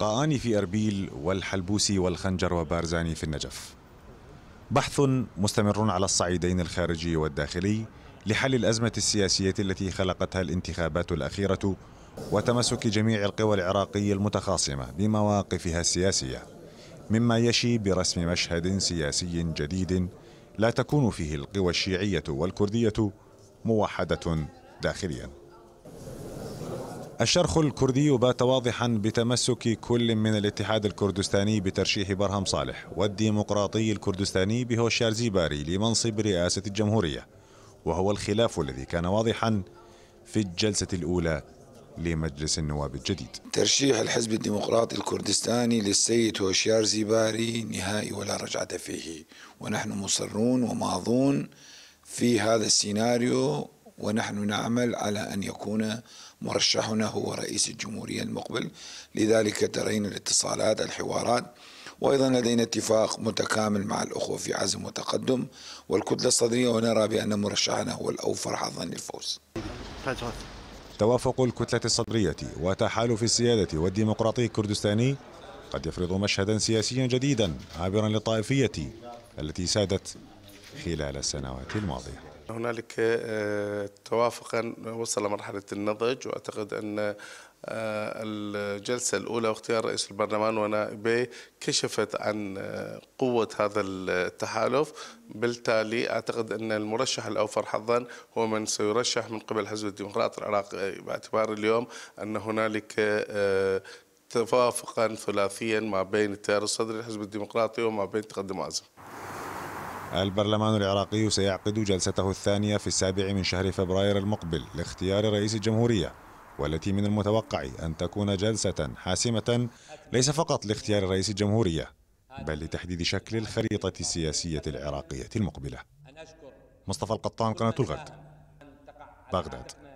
لقاءان في أربيل والحلبوسي والخنجر وبارزاني في النجف بحث مستمر على الصعيدين الخارجي والداخلي لحل الأزمة السياسية التي خلقتها الانتخابات الأخيرة وتمسك جميع القوى العراقية المتخاصمة بمواقفها السياسية مما يشي برسم مشهد سياسي جديد لا تكون فيه القوى الشيعية والكردية موحدة داخلياً الشرخ الكردي بات واضحا بتمسك كل من الاتحاد الكردستاني بترشيح برهم صالح والديمقراطي الكردستاني بهوشيار زيباري لمنصب رئاسة الجمهورية وهو الخلاف الذي كان واضحا في الجلسة الأولى لمجلس النواب الجديد ترشيح الحزب الديمقراطي الكردستاني للسيد هوشيار زيباري نهائي ولا رجعة فيه ونحن مصرون وماضون في هذا السيناريو ونحن نعمل على أن يكون مرشحنا هو رئيس الجمهورية المقبل لذلك ترين الاتصالات الحوارات وأيضا لدينا اتفاق متكامل مع الأخوة في عزم وتقدم والكتلة الصدرية ونرى بأن مرشحنا هو الأوفر حظا للفوز توافق الكتلة الصدرية وتحالف السيادة والديمقراطي الكردستاني قد يفرض مشهدا سياسيا جديدا عابرا للطائفية التي سادت خلال السنوات الماضية هنالك آه، توافقا وصل مرحلة النضج وأعتقد أن آه، الجلسة الأولى واختيار رئيس البرلمان ونائبيه كشفت عن آه، قوة هذا التحالف بالتالي أعتقد أن المرشح الأوفر حظا هو من سيرشح من قبل حزب الديمقراطي العراقي باعتبار اليوم أن هنالك توافقا ثلاثيا ما بين التيار الصدري الحزب الديمقراطي وما بين تقدم عزم البرلمان العراقي سيعقد جلسته الثانية في السابع من شهر فبراير المقبل لاختيار رئيس الجمهورية والتي من المتوقع أن تكون جلسة حاسمة ليس فقط لاختيار رئيس الجمهورية بل لتحديد شكل الخريطة السياسية العراقية المقبلة مصطفى القطان قناة الغد بغداد